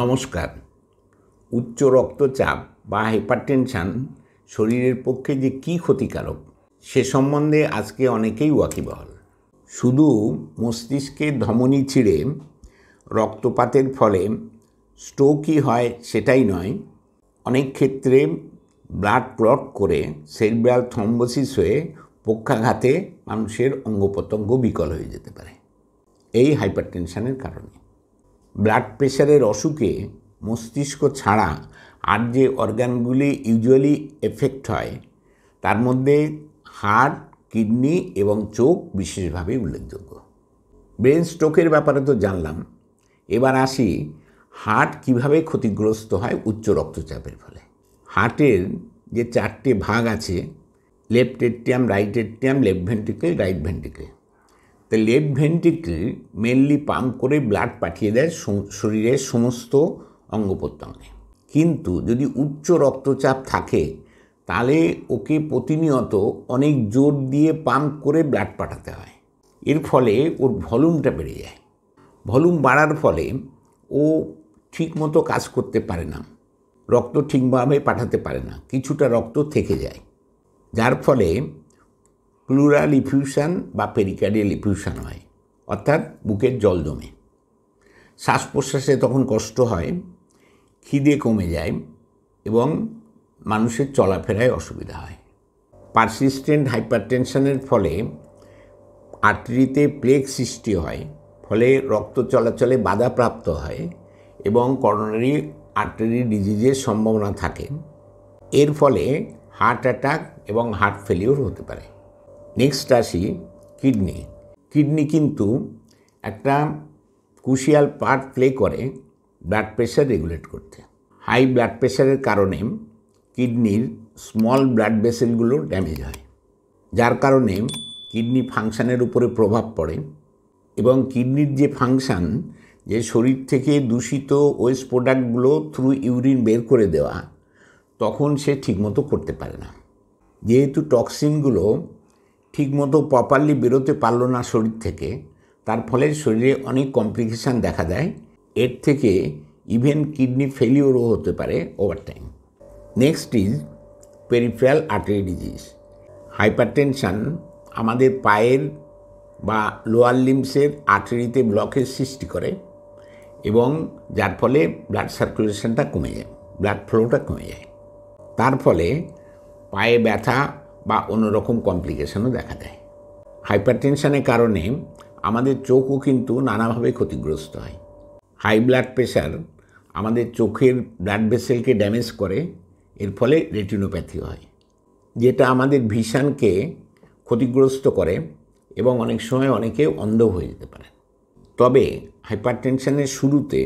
নমস্কার উচ্চ রক্তচাপ বা হাইপারটেনশান শরীরের পক্ষে যে কী ক্ষতিকারক সে সম্বন্ধে আজকে অনেকেই ওয়াকিবহল শুধু মস্তিষ্কে ধমনী ছিঁড়ে রক্তপাতের ফলে স্ট্রোকই হয় সেটাই নয় অনেক ক্ষেত্রে ব্লাড ক্লট করে সেরিব্রাল থম্বোসিস হয়ে পক্ষাঘাতে মানুষের অঙ্গ প্রত্যঙ্গ বিকল হয়ে যেতে পারে এই হাইপারটেনশানের কারণে ব্লাড প্রেশারের অসুখে মস্তিষ্ক ছাড়া আর যে অর্গানগুলি ইউজুয়ালি এফেক্ট হয় তার মধ্যে হার্ট কিডনি এবং চোখ বিশেষভাবে উল্লেখযোগ্য ব্রেন স্ট্রোকের ব্যাপারে তো জানলাম এবার আসি হার্ট কিভাবে ক্ষতিগ্রস্ত হয় উচ্চ রক্তচাপের ফলে হার্টের যে চারটে ভাগ আছে left atrium right atrium left ventricle right ventricle তো লেফট ভেন্টিকল মেনলি পাম্প করে ব্লাড পাঠিয়ে দেয় শরীরের সমস্ত অঙ্গ প্রত্যঙ্গে কিন্তু যদি উচ্চ রক্তচাপ থাকে তাহলে ওকে প্রতিনিয়ত অনেক জোর দিয়ে পাম্প করে ব্লাড পাঠাতে হয় এর ফলে ওর ভলিউমটা বেড়ে যায় ভলিউম বাড়ার ফলে ও ঠিকমতো কাজ করতে পারে না রক্ত ঠিকভাবে পাঠাতে পারে না কিছুটা রক্ত থেকে যায় যার ফলে প্লুরাল ইফিউশান বা পেরিকার্ডিয়াল ইফিউশান হয় অর্থাৎ বুকের জল জমে শ্বাস প্রশ্বাসে তখন কষ্ট হয় খিদে কমে যায় এবং মানুষের চলাফেরায় অসুবিধা হয় পারসিস্টেন্ট হাইপারটেনশনের ফলে আর্টারিতে প্লেগ সৃষ্টি হয় ফলে রক্ত চলাচলে বাধাপ্রাপ্ত হয় এবং করোনারি আর্টারি ডিজিজের সম্ভাবনা থাকে এর ফলে হার্ট অ্যাটাক এবং হার্ট ফেলিওর হতে পারে নেক্সট আসি কিডনি কিডনি কিন্তু একটা কুশিয়াল পার্ট প্লে করে ব্লাড প্রেশার রেগুলেট করতে হাই ব্লাড প্রেশারের কারণে কিডনির স্মল ব্লাড ভেসেলগুলো ড্যামেজ হয় যার কারণে কিডনি ফাংশানের উপরে প্রভাব পড়ে এবং কিডনির যে ফাংশান যে শরীর থেকে দূষিত ওয়েস্ট প্রোডাক্টগুলো থ্রু ইউরিন বের করে দেওয়া তখন সে ঠিকমতো করতে পারে না যেহেতু টক্সিনগুলো ঠিকমতো প্রপারলি বেরোতে পারলো না শরীর থেকে তার ফলে শরীরে অনেক কমপ্লিকেশান দেখা দেয় এর থেকে ইভেন কিডনি ফেলিওরও হতে পারে over time next is peripheral artery disease hypertension আমাদের পায়ের বা লোয়ার লিমসের আর্টারিতে ব্লকের সৃষ্টি করে এবং যার ফলে ব্লাড সার্কুলেশনটা কমে যায় ব্লাড ফ্লোটা কমে যায় তার ফলে পায়ে ব্যথা বা অন্যরকম কমপ্লিকেশনও দেখা দেয় হাইপারটেনশনের কারণে আমাদের চোখও কিন্তু নানাভাবে ক্ষতিগ্রস্ত হয় হাই ব্লাড প্রেশার আমাদের চোখের ব্লাড ভেসেলকে ড্যামেজ করে এর ফলে রেটিনোপ্যাথি হয় যেটা আমাদের ভিশানকে ক্ষতিগ্রস্ত করে এবং অনেক সময় অনেকে অন্ধ হয়ে যেতে পারে তবে হাইপারটেনশনের শুরুতে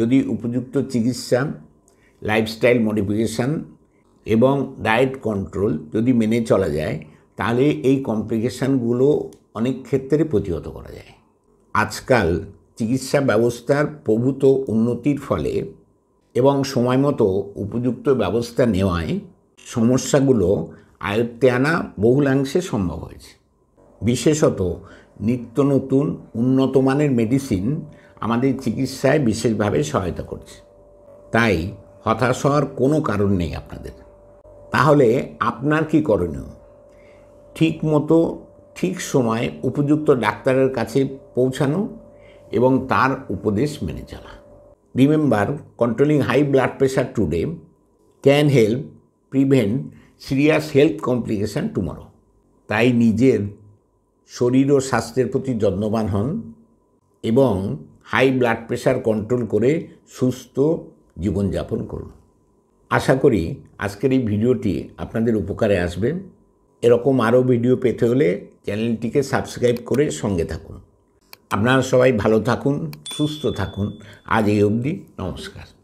যদি উপযুক্ত চিকিৎসা লাইফস্টাইল মডিফিকেশান এবং ডায়েট কন্ট্রোল যদি মেনে চলা যায় তাহলে এই কমপ্লিকেশানগুলো অনেক ক্ষেত্রে প্রতিহত করা যায় আজকাল চিকিৎসা ব্যবস্থার প্রভূত উন্নতির ফলে এবং সময় মতো উপযুক্ত ব্যবস্থা নেওয়ায় সমস্যাগুলো আয়ত্তে আনা বহুলাংশে সম্ভব হয়েছে বিশেষত নিত্য নতুন উন্নত মানের মেডিসিন আমাদের চিকিৎসায় বিশেষভাবে সহায়তা করছে তাই হতাশ হওয়ার কোনো কারণ নেই আপনাদের তাহলে আপনার কি করণীয় ঠিক মতো ঠিক সময়ে উপযুক্ত ডাক্তারের কাছে পৌঁছানো এবং তার উপদেশ মেনে চলা remember controlling high blood pressure today can help prevent serious health complication tomorrow তাই নিজের শরীর ও স্বাস্থ্যের প্রতি যত্নবান হন এবং হাই ব্লাড প্রেশার কন্ট্রোল করে সুস্থ জীবনযাপন করুন আশা করি আজকের এই ভিডিওটি আপনাদের উপকারে আসবে এরকম আরও ভিডিও পেতে হলে চ্যানেলটিকে সাবস্ক্রাইব করে সঙ্গে থাকুন আপনারা সবাই ভালো থাকুন সুস্থ থাকুন আজ এই অবধি নমস্কার